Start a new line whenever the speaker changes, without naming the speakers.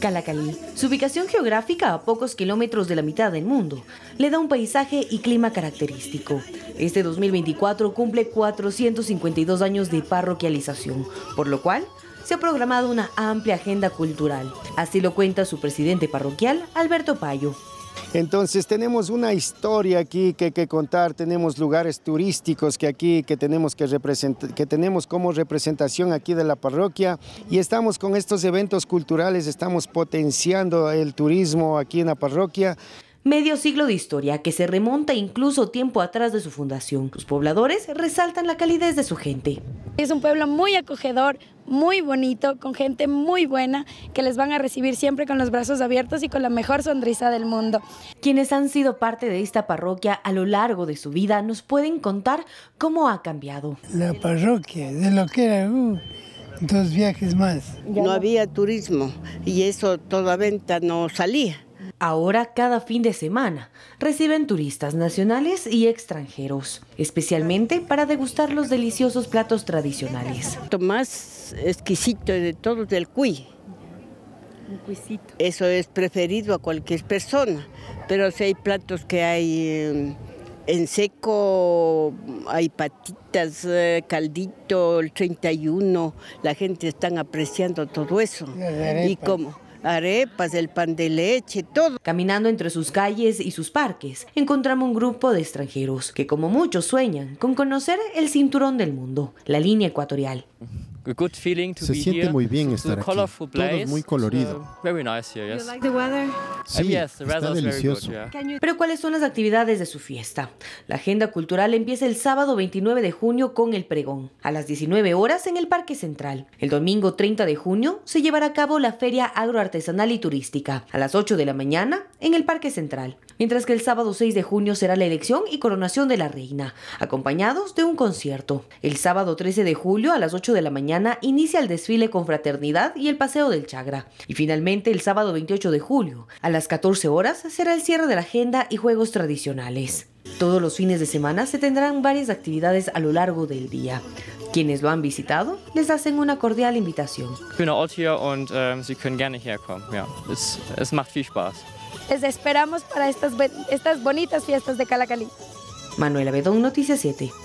Calacalí, su ubicación geográfica a pocos kilómetros de la mitad del mundo, le da un paisaje y clima característico. Este 2024 cumple 452 años de parroquialización, por lo cual se ha programado una amplia agenda cultural. Así lo cuenta su presidente parroquial, Alberto Payo. Entonces tenemos una historia aquí que, que contar, tenemos lugares turísticos que aquí que tenemos, que, que tenemos como representación aquí de la parroquia y estamos con estos eventos culturales, estamos potenciando el turismo aquí en la parroquia. Medio siglo de historia que se remonta incluso tiempo atrás de su fundación. Sus pobladores resaltan la calidez de su gente.
Es un pueblo muy acogedor, muy bonito, con gente muy buena que les van a recibir siempre con los brazos abiertos y con la mejor sonrisa del mundo. Quienes han sido parte de esta parroquia a lo largo de su vida nos pueden contar cómo ha cambiado.
La parroquia, de lo que era uh, dos viajes más. No había turismo y eso toda venta no salía Ahora cada fin de semana reciben
turistas nacionales y extranjeros, especialmente para degustar los deliciosos platos
tradicionales. Lo más exquisito de todos del cuy. Un cuisito. Eso es preferido a cualquier persona, pero si hay platos que hay eh, en seco, hay patitas, eh, caldito, el 31, la gente está apreciando todo eso. Y como arepas, el pan de leche, todo. Caminando entre sus calles y sus parques,
encontramos un grupo de extranjeros que como muchos sueñan con conocer el cinturón del mundo, la línea ecuatorial.
Se siente muy bien estar aquí. Todo es muy colorido. Sí, está delicioso.
Pero ¿cuáles son las actividades de su fiesta? La agenda cultural empieza el sábado 29 de junio con el pregón, a las 19 horas en el Parque Central. El domingo 30 de junio se llevará a cabo la Feria Agroartesanal y Turística, a las 8 de la mañana en el Parque Central. Mientras que el sábado 6 de junio será la elección y coronación de la reina, acompañados de un concierto. El sábado 13 de julio a las 8 de la mañana inicia el desfile con fraternidad y el paseo del Chagra. Y finalmente, el sábado 28 de julio, a las 14 horas, será el cierre de la agenda y juegos tradicionales. Todos los fines de semana se tendrán varias actividades a lo largo del día. Quienes lo han visitado
les hacen una cordial invitación. Les esperamos para estas, estas bonitas fiestas de Calacalí.
Manuela Bedón, Noticias 7.